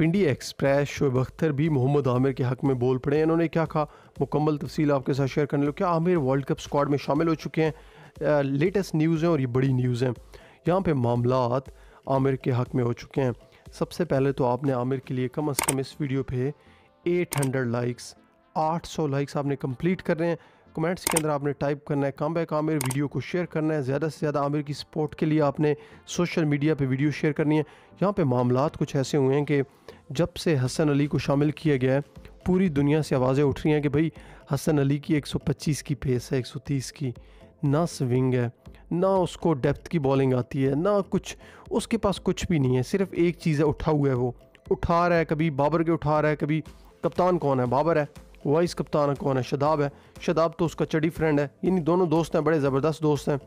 पिंडी express शोब Akhtar भी मोहम्मद आमिर के हक में बोल पड़े इन्होंने क्या कहा मुकम्मल तफसील आपके साथ शेयर करने लो क्या आमिर वर्ल्ड कप स्क्वाड में शामिल हो चुके हैं लेटेस्ट न्यूज़ हैं और ये बड़ी न्यूज़ हैं यहाँ पर मामला आमिर के हक में हो चुके हैं सबसे पहले तो आपने आमिर के लिए कम अज़ कम इस वीडियो एट हंड्रेड लाइक्स सौ लाइक्स आपने कम्प्लीट कर रहे हैं कमेंट्स के अंदर आपने टाइप करना है काम बैक आमिर वीडियो को शेयर करना है ज़्यादा से ज़्यादा आमिर की सपोर्ट के लिए आपने सोशल मीडिया पे वीडियो शेयर करनी है यहाँ पे मामला कुछ ऐसे हुए हैं कि जब से हसन अली को शामिल किया गया है पूरी दुनिया से आवाज़ें उठ रही हैं कि भाई हसन अली की एक की पेस है एक की ना स्विंग है ना उसको डेप्थ की बॉलिंग आती है ना कुछ उसके पास कुछ भी नहीं है सिर्फ एक चीज़ है उठा हुआ है वो उठा रहा है कभी बाबर के उठा रहा है कभी कप्तान कौन है बाबर है वाइस कप्तान कौन है शदाब है शदाब तो उसका चड़ी फ्रेंड है यानी दोनों दोस्त हैं बड़े ज़बरदस्त दोस्त हैं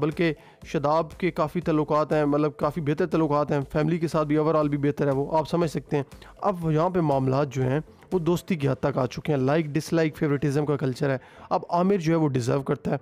बल्कि शदाब के काफ़ी तल्लुक हैं मतलब काफ़ी बेहतर तल्लुक हैं फैमिली के साथ भी ओवरऑल भी बेहतर है वो आप समझ सकते हैं अब यहाँ पर मामला जो हैं वो दोस्ती की हद तक आ चुके हैं लाइक डिसलाइक फेवरेटिज़म का कल्चर है अब आमिर जो है वो डिज़र्व करता है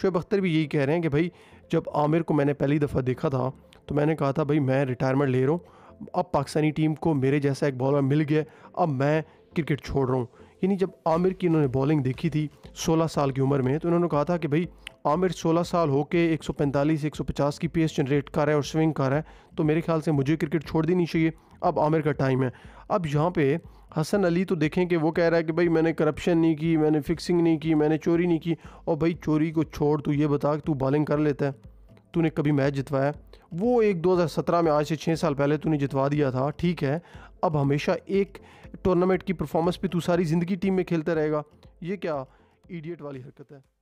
शुएब अख्तर भी यही कह रहे हैं कि भाई जब आमिर को मैंने पहली दफ़ा देखा था तो मैंने कहा था भाई मैं रिटायरमेंट ले रहा हूँ अब पाकिस्तानी टीम को मेरे जैसा एक बॉलर मिल गया अब मैं क्रिकेट छोड़ रहा हूँ यानी जब आमिर की इन्होंने बॉलिंग देखी थी 16 साल की उम्र में तो इन्होंने कहा था कि भाई आमिर 16 साल होके 145 150 की पेस जनरेट कर रहा है और स्विंग कर रहा है तो मेरे ख्याल से मुझे क्रिकेट छोड़ देनी चाहिए अब आमिर का टाइम है अब यहाँ पे हसन अली तो देखें कि वो कह रहा है कि भाई मैंने करप्शन नहीं की मैंने फिक्सिंग नहीं की मैंने चोरी नहीं की और भाई चोरी को छोड़ तू ये बता कि तू बॉलिंग कर लेता है तूने कभी मैच जितवाया वो एक 2017 में आज से छः साल पहले तूने जितवा दिया था ठीक है अब हमेशा एक टूर्नामेंट की परफॉर्मेंस पे तू सारी ज़िंदगी टीम में खेलता रहेगा ये क्या इडियट वाली हरकत है